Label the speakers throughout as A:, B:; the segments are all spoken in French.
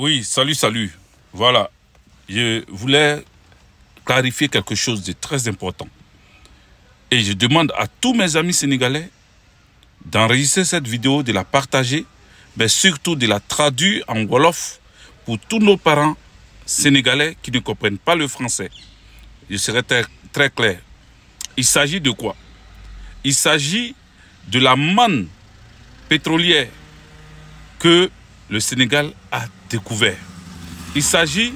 A: Oui, salut, salut. Voilà, je voulais clarifier quelque chose de très important. Et je demande à tous mes amis sénégalais d'enregistrer cette vidéo, de la partager, mais surtout de la traduire en Wolof pour tous nos parents sénégalais qui ne comprennent pas le français. Je serai très, clair. Il s'agit de quoi Il s'agit de la manne pétrolière que le Sénégal a découvert. Il s'agit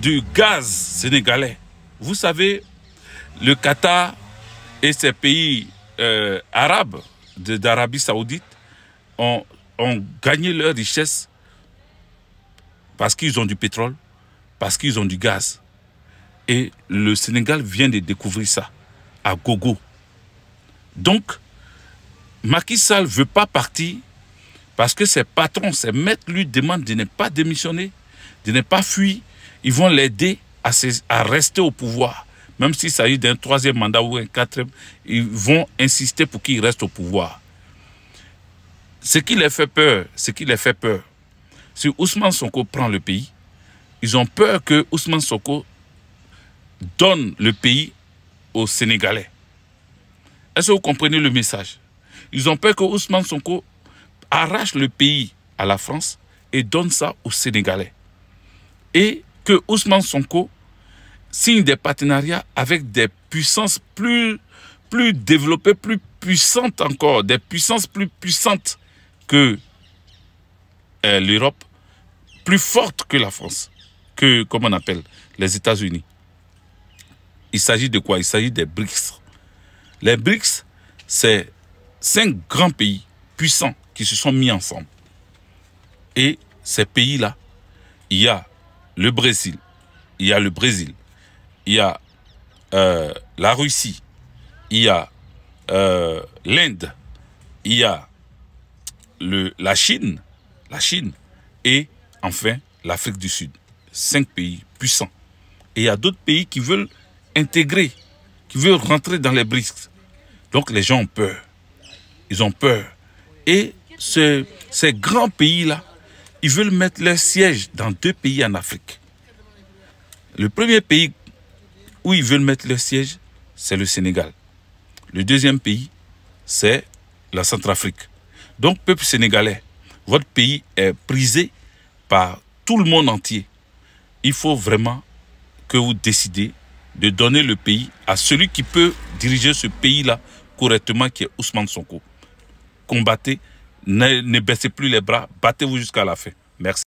A: du gaz sénégalais. Vous savez, le Qatar et ses pays euh, arabes d'Arabie saoudite ont, gagné leur richesse parce qu'ils ont du pétrole, parce qu'ils ont du gaz. Et le Sénégal vient de découvrir ça à Gogo. Donc, Macky Sall ne veut pas partir parce que ses patrons, ses maîtres lui demandent de ne pas démissionner, de ne pas fuir. Ils vont l'aider à, rester au pouvoir. Même s'il s'agit d'un troisième mandat ou un quatrième, ils vont insister pour qu'il reste au pouvoir. Ce qui les fait peur, ce qui les fait peur, si Ousmane Sonko prend le pays, ils ont peur que Ousmane Sonko donne le pays aux Sénégalais. Est-ce que vous comprenez le message Ils ont peur que Ousmane Sonko arrache le pays à la France et donne ça aux Sénégalais. Et que Ousmane Sonko signe des partenariats avec des puissances plus, plus développées, plus puissantes encore, des puissances plus puissantes que euh, l'Europe, plus fortes que la France, que, comme on appelle, les États-Unis. Il s'agit de quoi Il s'agit des BRICS. Les BRICS, c'est cinq grands pays puissants se sont mis ensemble. Et ces pays-là, il y a le Brésil, il y a le Brésil, il y a euh, la Russie, il y a euh, l'Inde, il y a le, la Chine, la Chine, et enfin l'Afrique du Sud. Cinq pays puissants. Et il y a d'autres pays qui veulent intégrer, qui veulent rentrer dans les BRICS. Donc les gens ont peur. Ils ont peur. Et ces grands pays-là, ils veulent mettre leur siège dans deux pays en Afrique. Le premier pays où ils veulent mettre leur siège, c'est le Sénégal. Le deuxième pays, c'est la Centrafrique. Donc, peuple sénégalais, votre pays est prisé par tout le monde entier. Il faut vraiment que vous décidez de donner le pays à celui qui peut diriger ce pays-là correctement, qui est Ousmane Sonko. Combattez ne, baissez plus les bras, battez-vous jusqu'à la fin. Merci.